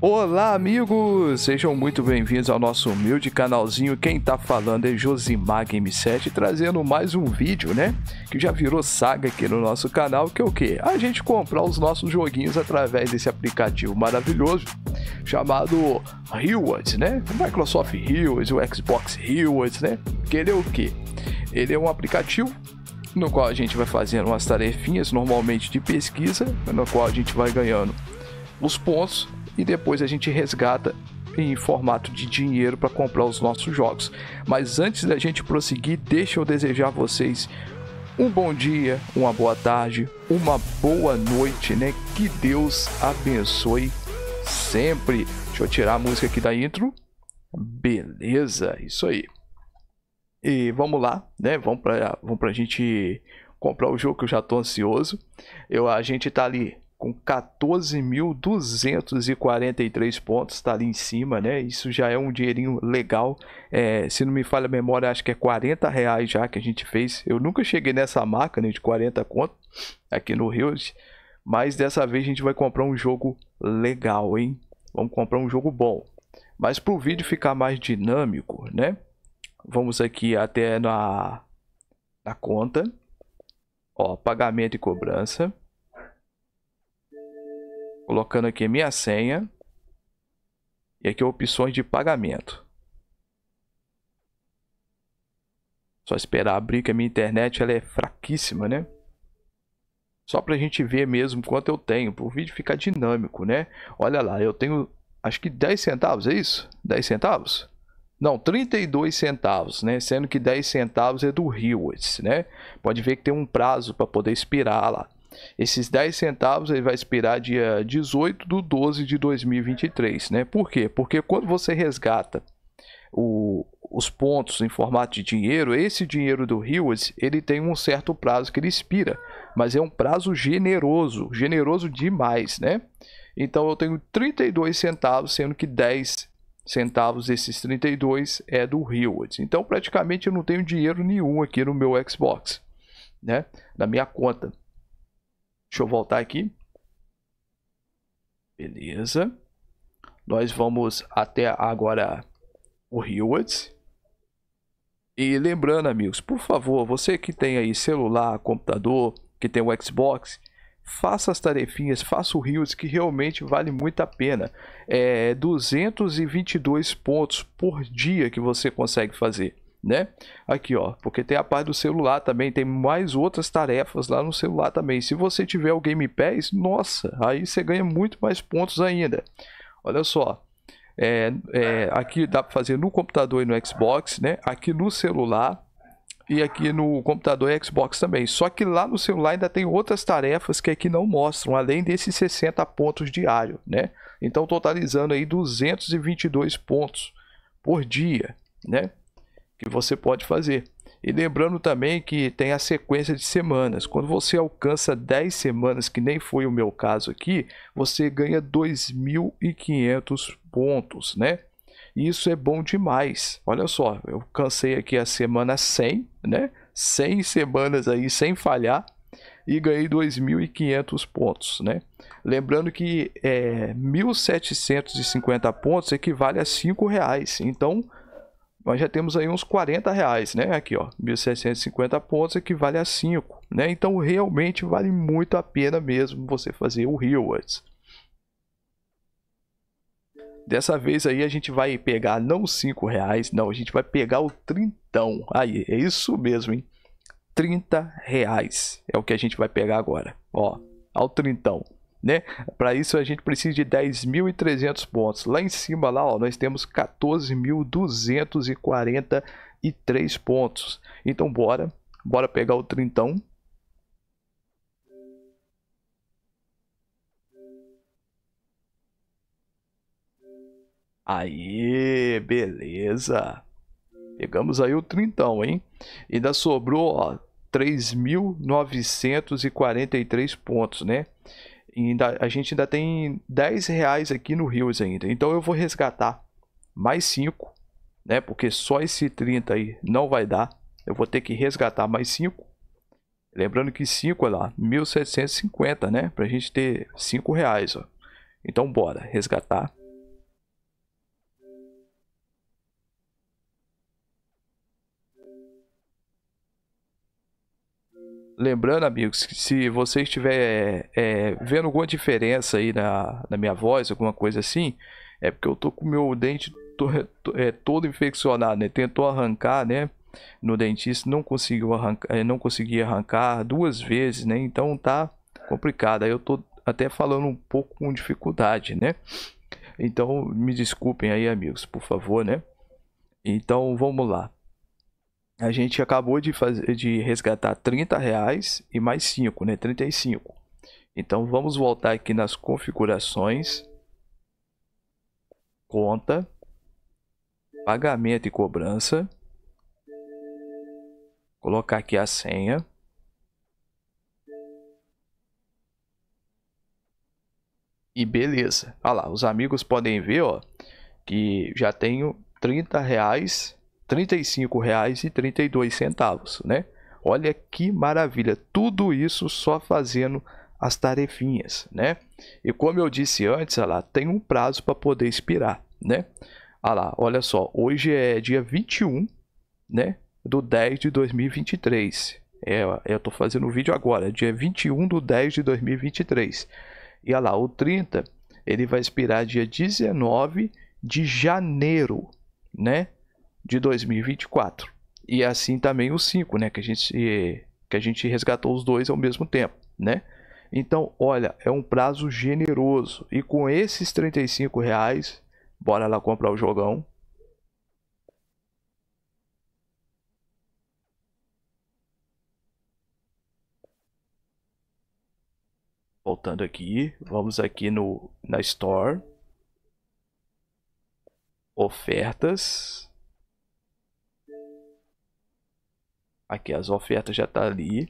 Olá, amigos! Sejam muito bem-vindos ao nosso humilde canalzinho. Quem tá falando é Josimar Game7, trazendo mais um vídeo, né? Que já virou saga aqui no nosso canal, que é o quê? A gente comprar os nossos joguinhos através desse aplicativo maravilhoso chamado Rewards, né? Microsoft Rewards, o Xbox Rewards, né? Que ele é o quê? Ele é um aplicativo no qual a gente vai fazendo umas tarefinhas normalmente de pesquisa, no qual a gente vai ganhando os pontos e depois a gente resgata em formato de dinheiro para comprar os nossos jogos. Mas antes da gente prosseguir, deixa eu desejar a vocês um bom dia, uma boa tarde, uma boa noite, né? Que Deus abençoe sempre. Deixa eu tirar a música aqui da intro. Beleza, isso aí. E vamos lá, né? Vamos para vamos a gente comprar o jogo que eu já tô ansioso. Eu a gente tá ali com 14.243 pontos, está ali em cima, né? Isso já é um dinheirinho legal. É, se não me falha a memória, acho que é 40 reais já que a gente fez. Eu nunca cheguei nessa marca né, de 40 conto aqui no Rio, mas dessa vez a gente vai comprar um jogo legal, hein? Vamos comprar um jogo bom. Mas para o vídeo ficar mais dinâmico, né? Vamos aqui até na, na conta. Ó, pagamento e cobrança colocando aqui a minha senha e aqui opções de pagamento. Só esperar abrir que a minha internet ela é fraquíssima, né? Só para a gente ver mesmo quanto eu tenho, para o vídeo ficar dinâmico, né? Olha lá, eu tenho acho que 10 centavos, é isso? 10 centavos? Não, 32 centavos, né? Sendo que 10 centavos é do Rewards, né? Pode ver que tem um prazo para poder expirar lá. Esses 10 centavos ele vai expirar dia 18 de 12 de 2023, né? Por quê? Porque quando você resgata o, os pontos em formato de dinheiro, esse dinheiro do Rewards, ele tem um certo prazo que ele expira, mas é um prazo generoso, generoso demais, né? Então eu tenho 32 centavos, sendo que 10 centavos desses 32 é do Rewards. Então praticamente eu não tenho dinheiro nenhum aqui no meu Xbox, né? Na minha conta. Deixa eu voltar aqui. Beleza. Nós vamos até agora o Rewards. E lembrando, amigos, por favor, você que tem aí celular, computador, que tem o Xbox, faça as tarefinhas, faça o Reels que realmente vale muito a pena. É 222 pontos por dia que você consegue fazer né? Aqui, ó, porque tem a parte do celular também, tem mais outras tarefas lá no celular também. Se você tiver o Game Pass, nossa, aí você ganha muito mais pontos ainda. Olha só, é, é, aqui dá para fazer no computador e no Xbox, né? Aqui no celular e aqui no computador e Xbox também. Só que lá no celular ainda tem outras tarefas que aqui não mostram, além desses 60 pontos diário, né? Então totalizando aí 222 pontos por dia, né? que você pode fazer. E lembrando também que tem a sequência de semanas. Quando você alcança 10 semanas, que nem foi o meu caso aqui, você ganha 2.500 pontos, né? E isso é bom demais. Olha só, eu cansei aqui a semana 100, né? 100 semanas aí sem falhar e ganhei 2.500 pontos, né? Lembrando que é, eh, 1.750 pontos equivale a 5 reais. Então, nós já temos aí uns 40 reais, né? Aqui, ó, 1.650 pontos equivale a 5, né? Então, realmente vale muito a pena mesmo você fazer o Rewards. Dessa vez aí a gente vai pegar não 5 reais, não, a gente vai pegar o trintão. Aí, é isso mesmo, hein? 30 reais é o que a gente vai pegar agora, ó, ao trintão né? Para isso a gente precisa de 10.300 pontos. Lá em cima, lá, ó, nós temos 14.243 pontos. Então bora, bora pegar o trintão. Aí, beleza. Pegamos aí o trintão, hein? Ainda sobrou, ó, 3.943 pontos, né? ainda, a gente ainda tem 10 reais aqui no Rios ainda. Então eu vou resgatar mais 5, né? Porque só esse 30 aí não vai dar. Eu vou ter que resgatar mais 5. Lembrando que 5 é lá, 1.750, né? Pra gente ter 5 reais, ó. Então bora resgatar. Lembrando, amigos, que se você estiver é, vendo alguma diferença aí na, na minha voz, alguma coisa assim, é porque eu tô com meu dente é, todo infeccionado, né? Tentou arrancar, né? No dentista, não conseguiu arrancar, é, não consegui arrancar duas vezes, né? Então tá complicado. Aí eu tô até falando um pouco com dificuldade, né? Então me desculpem aí, amigos, por favor, né? Então vamos lá a gente acabou de, fazer, de resgatar 30 reais e mais 5, né? 35. Então vamos voltar aqui nas configurações, conta, pagamento e cobrança, colocar aqui a senha. E beleza. Olha lá, os amigos podem ver, ó, que já tenho 30 reais R$ 35,32, né? Olha que maravilha, tudo isso só fazendo as tarefinhas, né? E como eu disse antes, lá, tem um prazo para poder expirar, né? Olha lá, olha só, hoje é dia 21, né, do 10 de 2023. É, eu estou fazendo o vídeo agora, é dia 21 do 10 de 2023. E olha lá, o 30, ele vai expirar dia 19 de janeiro, né, de 2024. E assim também o 5, né, que a gente que a gente resgatou os dois ao mesmo tempo, né? Então, olha, é um prazo generoso e com esses 35 reais, bora lá comprar o jogão. Voltando aqui, vamos aqui no na Store, ofertas. Aqui, as ofertas já tá ali.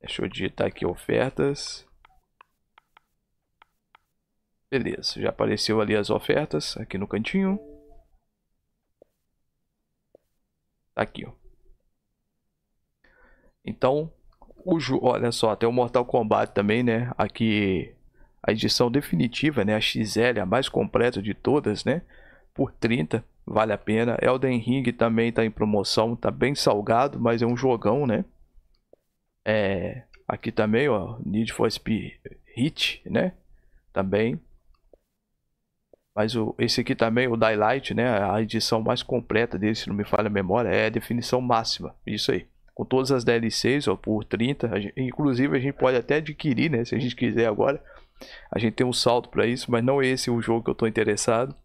Deixa eu digitar aqui ofertas. Beleza, já apareceu ali as ofertas aqui no cantinho. Tá aqui, ó. Então, o olha só, tem o Mortal Kombat também, né? Aqui a edição definitiva, né? A XL, a mais completa de todas, né? Por 30 vale a pena. Elden Ring também está em promoção, tá bem salgado, mas é um jogão, né? É, aqui também, ó, Need for Speed Hit, né? Também. Mas o, esse aqui também, o Daylight, né? A edição mais completa dele, se não me falha a memória, é a definição máxima. Isso aí. Com todas as DLCs, ó, por 30. A gente, inclusive, a gente pode até adquirir, né? Se a gente quiser agora. A gente tem um salto para isso, mas não é esse é o jogo que eu estou interessado.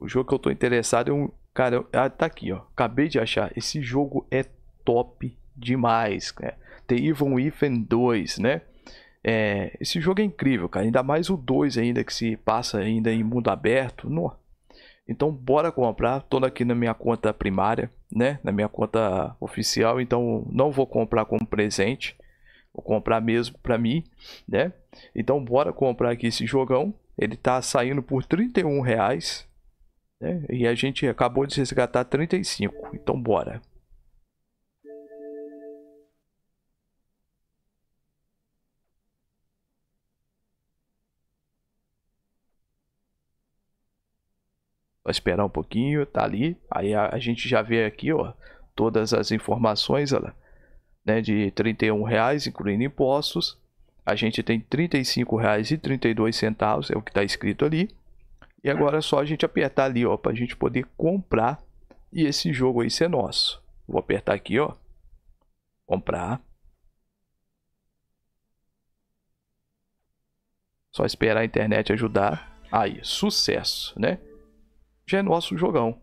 O jogo que eu tô interessado é um. Cara, ah, tá aqui, ó. Acabei de achar. Esse jogo é top demais. Né? The Evil Within 2, né? É, esse jogo é incrível, cara. Ainda mais o 2 ainda que se passa ainda em mundo aberto. No... Então bora comprar. Tô aqui na minha conta primária, né? Na minha conta oficial. Então não vou comprar como presente. Vou comprar mesmo para mim, né? Então bora comprar aqui esse jogão. Ele tá saindo por 31 reais né? E a gente acabou de resgatar 35, então bora. Vou esperar um pouquinho, tá ali. Aí a, a, gente já vê aqui, ó, todas as informações, olha, né, de 31 reais, incluindo impostos. A gente tem R$ 35,32, é o que está escrito ali. E agora é só a gente apertar ali, ó, para a gente poder comprar e esse jogo aí ser nosso. Vou apertar aqui, ó, comprar. Só esperar a internet ajudar. Aí, sucesso, né? Já é nosso jogão.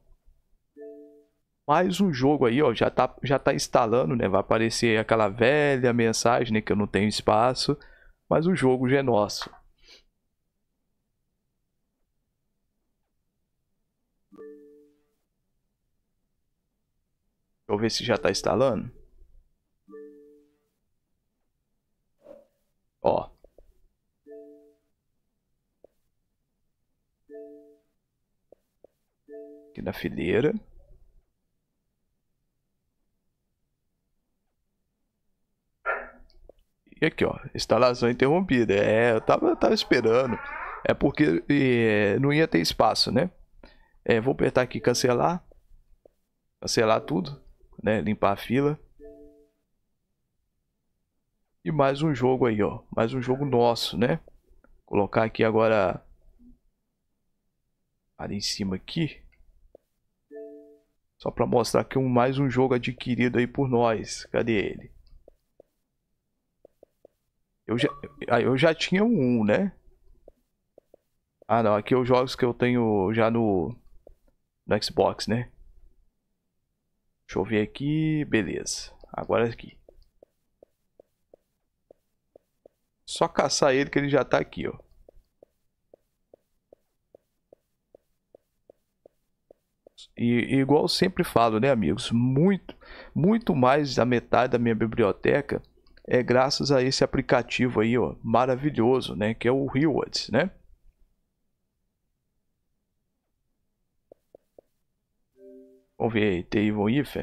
Mais um jogo aí, ó, já tá, já tá instalando, né? Vai aparecer aquela velha mensagem, né, que eu não tenho espaço. Mas o jogo já é nosso. Vou ver se já está instalando. Ó. Aqui na fileira. E aqui, ó. Instalação interrompida. É, eu tava, eu tava esperando. É porque é, não ia ter espaço, né? É, vou apertar aqui cancelar. Cancelar tudo né, limpar a fila. E mais um jogo aí, ó. Mais um jogo nosso, né? Vou colocar aqui agora... Ali em cima aqui. Só para mostrar que um, mais um jogo adquirido aí por nós. Cadê ele? Eu já, ah, eu já tinha um, né? Ah, não. Aqui é os jogos que eu tenho já no, no Xbox, né? Deixa eu ver aqui. Beleza. Agora é aqui. Só caçar ele que ele já tá aqui, ó. E, e igual sempre falo, né, amigos? Muito, muito mais da metade da minha biblioteca é graças a esse aplicativo aí, ó, maravilhoso, né, que é o Rewards, né? Of the evil if.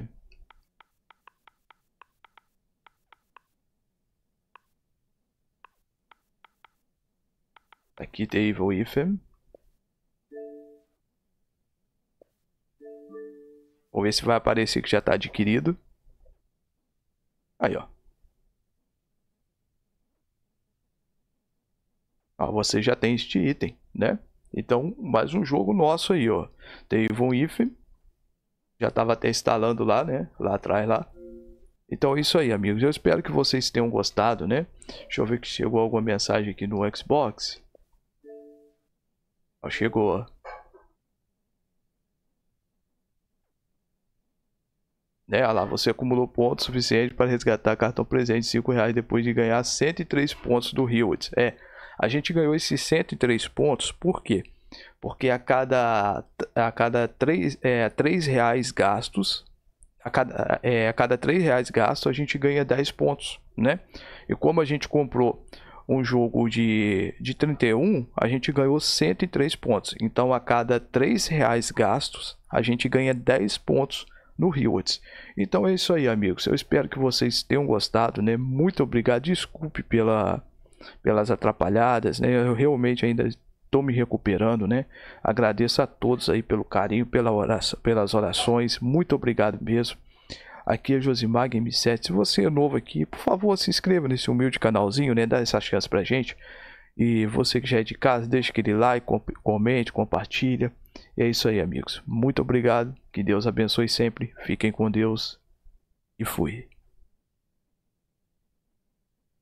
Aqui the evil if. Vou ver se vai aparecer que já está adquirido. Aí, ó. ó. Você já tem este item, né? Então, mais um jogo nosso aí, ó. Teve um if já estava até instalando lá, né? Lá atrás, lá. Então é isso aí, amigos. Eu espero que vocês tenham gostado, né? Deixa eu ver que chegou alguma mensagem aqui no Xbox. Ó, chegou, Né, olha lá, você acumulou pontos suficientes para resgatar cartão presente R$ reais depois de ganhar 103 pontos do Hewitt. É, a gente ganhou esses 103 pontos por quê? porque a cada, a cada três é, três reais gastos, a cada, é, a cada três reais gastos a gente ganha 10 pontos, né? E como a gente comprou um jogo de, de 31, a gente ganhou 103 pontos. Então a cada três reais gastos a gente ganha 10 pontos no Rewards. Então é isso aí, amigos. Eu espero que vocês tenham gostado, né? Muito obrigado. Desculpe pela pelas atrapalhadas, né? Eu realmente ainda estou me recuperando, né? Agradeço a todos aí pelo carinho, pela oração, pelas orações. Muito obrigado mesmo. Aqui é Josimag m 7. Se você é novo aqui, por favor, se inscreva nesse humilde canalzinho, né? Dá essa chance pra gente. E você que já é de casa, deixa aquele like, comente, compartilha. E é isso aí, amigos. Muito obrigado. Que Deus abençoe sempre. Fiquem com Deus. E fui.